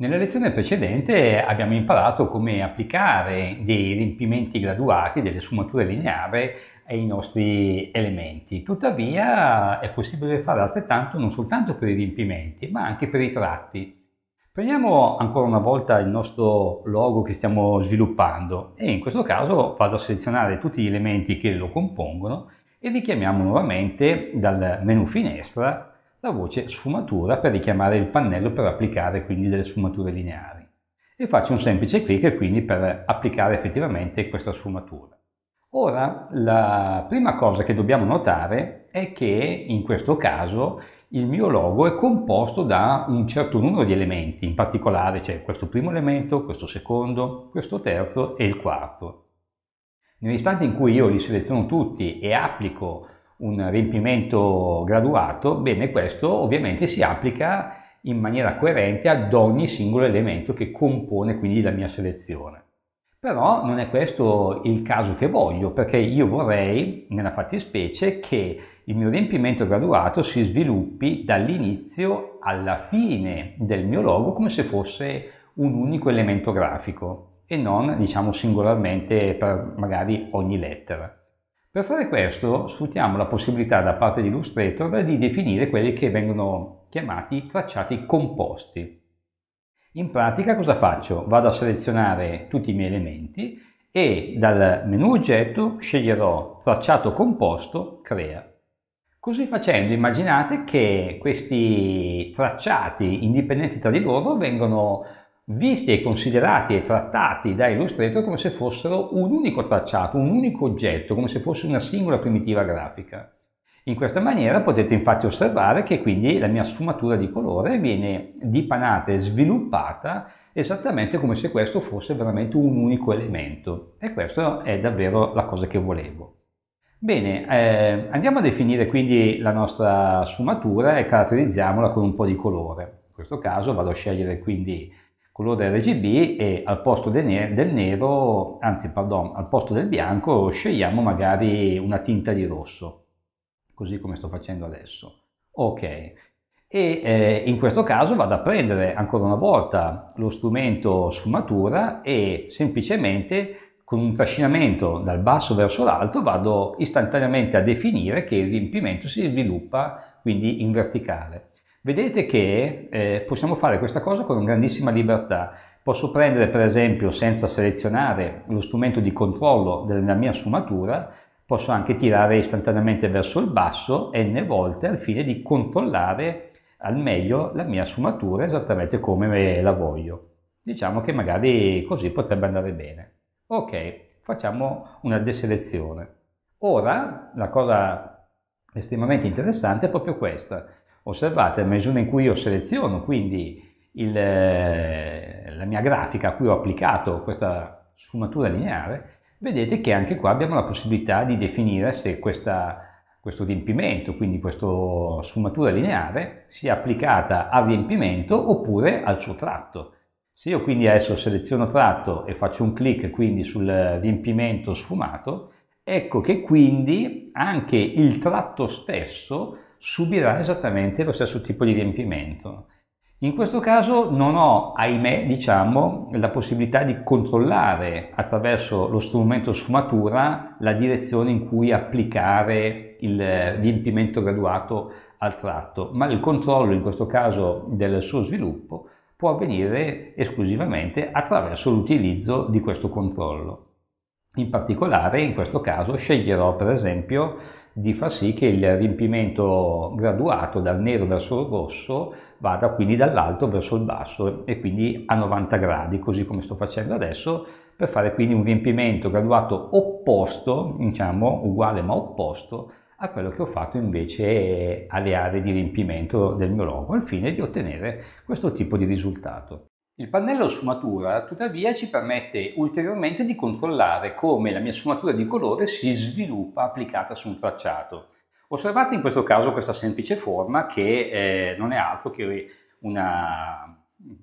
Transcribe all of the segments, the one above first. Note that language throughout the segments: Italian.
Nella lezione precedente abbiamo imparato come applicare dei riempimenti graduati, delle sfumature lineari ai nostri elementi. Tuttavia è possibile fare altrettanto non soltanto per i riempimenti, ma anche per i tratti. Prendiamo ancora una volta il nostro logo che stiamo sviluppando e in questo caso vado a selezionare tutti gli elementi che lo compongono e richiamiamo nuovamente dal menu finestra la voce sfumatura per richiamare il pannello per applicare quindi delle sfumature lineari e faccio un semplice clic quindi per applicare effettivamente questa sfumatura. Ora la prima cosa che dobbiamo notare è che in questo caso il mio logo è composto da un certo numero di elementi, in particolare c'è questo primo elemento, questo secondo, questo terzo e il quarto. Nell'istante in cui io li seleziono tutti e applico un riempimento graduato, bene, questo ovviamente si applica in maniera coerente ad ogni singolo elemento che compone quindi la mia selezione. Però non è questo il caso che voglio, perché io vorrei, nella fattispecie, che il mio riempimento graduato si sviluppi dall'inizio alla fine del mio logo come se fosse un unico elemento grafico e non, diciamo, singolarmente per magari ogni lettera. Per fare questo sfruttiamo la possibilità da parte di Illustrator di definire quelli che vengono chiamati tracciati composti. In pratica cosa faccio? Vado a selezionare tutti i miei elementi e dal menu oggetto sceglierò tracciato composto crea. Così facendo immaginate che questi tracciati indipendenti tra di loro vengono visti e considerati e trattati da Illustrator come se fossero un unico tracciato, un unico oggetto, come se fosse una singola primitiva grafica. In questa maniera potete infatti osservare che quindi la mia sfumatura di colore viene dipanata e sviluppata esattamente come se questo fosse veramente un unico elemento e questa è davvero la cosa che volevo. Bene, eh, andiamo a definire quindi la nostra sfumatura e caratterizziamola con un po' di colore. In questo caso vado a scegliere quindi colore RGB e al posto del, ne- del nero, anzi pardon, al posto del bianco scegliamo magari una tinta di rosso, così come sto facendo adesso. Ok, e eh, in questo caso vado a prendere ancora una volta lo strumento sfumatura e semplicemente con un trascinamento dal basso verso l'alto vado istantaneamente a definire che il riempimento si sviluppa quindi in verticale. Vedete che eh, possiamo fare questa cosa con grandissima libertà. Posso prendere per esempio senza selezionare lo strumento di controllo della mia sfumatura, posso anche tirare istantaneamente verso il basso n volte al fine di controllare al meglio la mia sfumatura esattamente come la voglio. Diciamo che magari così potrebbe andare bene. Ok, facciamo una deselezione. Ora la cosa estremamente interessante è proprio questa Osservate, a misura in cui io seleziono quindi il, eh, la mia grafica a cui ho applicato questa sfumatura lineare, vedete che anche qua abbiamo la possibilità di definire se questa, questo riempimento, quindi questa sfumatura lineare, sia applicata al riempimento oppure al suo tratto. Se io quindi adesso seleziono tratto e faccio un clic quindi sul riempimento sfumato, ecco che quindi anche il tratto stesso subirà esattamente lo stesso tipo di riempimento. In questo caso non ho, ahimè, diciamo, la possibilità di controllare attraverso lo strumento sfumatura la direzione in cui applicare il riempimento graduato al tratto, ma il controllo in questo caso del suo sviluppo può avvenire esclusivamente attraverso l'utilizzo di questo controllo. In particolare, in questo caso, sceglierò per esempio di far sì che il riempimento graduato dal nero verso il rosso vada quindi dall'alto verso il basso e quindi a 90 gradi, così come sto facendo adesso, per fare quindi un riempimento graduato opposto, diciamo uguale ma opposto, a quello che ho fatto invece alle aree di riempimento del mio logo al fine di ottenere questo tipo di risultato. Il pannello sfumatura tuttavia ci permette ulteriormente di controllare come la mia sfumatura di colore si sviluppa applicata su un tracciato. Osservate in questo caso questa semplice forma che eh, non è altro che una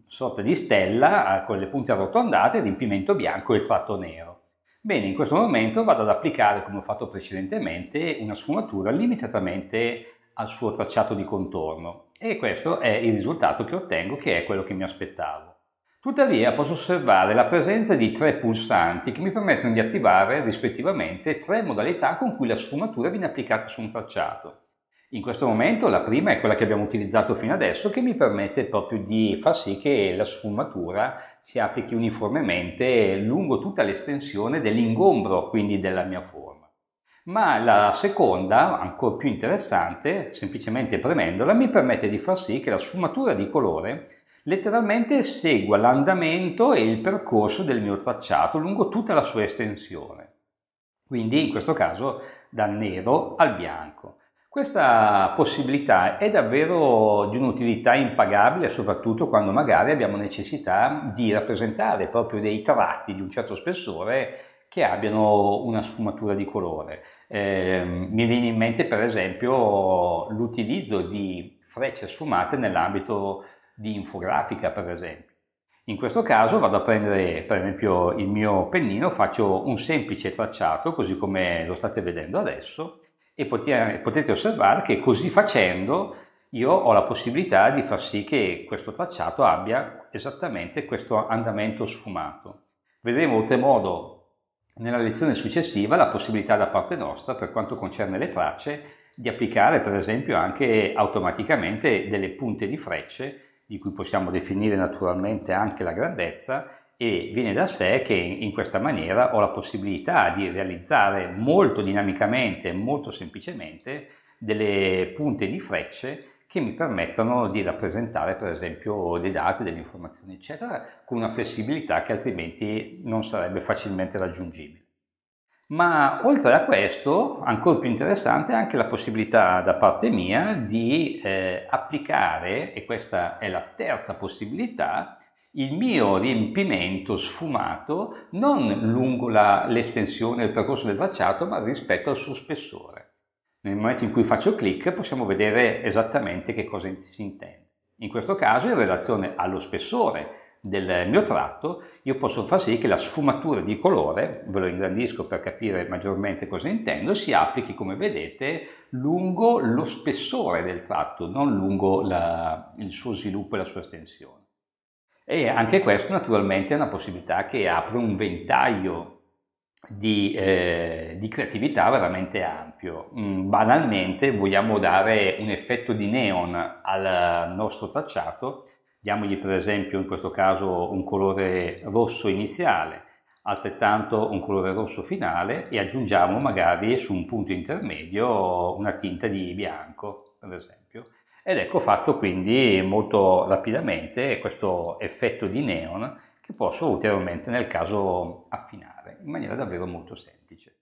sorta di stella eh, con le punte arrotondate, riempimento bianco e tratto nero. Bene, in questo momento vado ad applicare, come ho fatto precedentemente, una sfumatura limitatamente al suo tracciato di contorno e questo è il risultato che ottengo che è quello che mi aspettavo. Tuttavia posso osservare la presenza di tre pulsanti che mi permettono di attivare rispettivamente tre modalità con cui la sfumatura viene applicata su un tracciato. In questo momento la prima è quella che abbiamo utilizzato fino adesso che mi permette proprio di far sì che la sfumatura si applichi uniformemente lungo tutta l'estensione dell'ingombro, quindi della mia forma. Ma la seconda, ancora più interessante, semplicemente premendola, mi permette di far sì che la sfumatura di colore letteralmente segua l'andamento e il percorso del mio tracciato lungo tutta la sua estensione. Quindi in questo caso dal nero al bianco. Questa possibilità è davvero di un'utilità impagabile, soprattutto quando magari abbiamo necessità di rappresentare proprio dei tratti di un certo spessore che abbiano una sfumatura di colore. Eh, mi viene in mente per esempio l'utilizzo di frecce sfumate nell'ambito di infografica, per esempio. In questo caso vado a prendere per esempio il mio pennino, faccio un semplice tracciato, così come lo state vedendo adesso, e potete, osservare che così facendo io ho la possibilità di far sì che questo tracciato abbia esattamente questo andamento sfumato. Vedremo oltremodo nella lezione successiva la possibilità da parte nostra, per quanto concerne le tracce, di applicare per esempio anche automaticamente delle punte di frecce di cui possiamo definire naturalmente anche la grandezza e viene da sé che in questa maniera ho la possibilità di realizzare molto dinamicamente, molto semplicemente delle punte di frecce che mi permettono di rappresentare per esempio dei dati, delle informazioni eccetera con una flessibilità che altrimenti non sarebbe facilmente raggiungibile. Ma oltre a questo, ancora più interessante è anche la possibilità da parte mia di eh, applicare, e questa è la terza possibilità, il mio riempimento sfumato non lungo la, l'estensione del percorso del bracciato, ma rispetto al suo spessore. Nel momento in cui faccio clic possiamo vedere esattamente che cosa si intende. In questo caso in relazione allo spessore del mio tratto, io posso far sì che la sfumatura di colore, ve lo ingrandisco per capire maggiormente cosa intendo, si applichi come vedete lungo lo spessore del tratto, non lungo la, il suo sviluppo e la sua estensione. E anche questo naturalmente è una possibilità che apre un ventaglio di, eh, di, creatività veramente ampio. Mm, banalmente vogliamo dare un effetto di neon al nostro tracciato diamogli per esempio in questo caso un colore rosso iniziale, altrettanto un colore rosso finale e aggiungiamo magari su un punto intermedio una tinta di bianco, per esempio. Ed ecco fatto quindi molto rapidamente questo effetto di neon che posso ulteriormente nel caso affinare in maniera davvero molto semplice.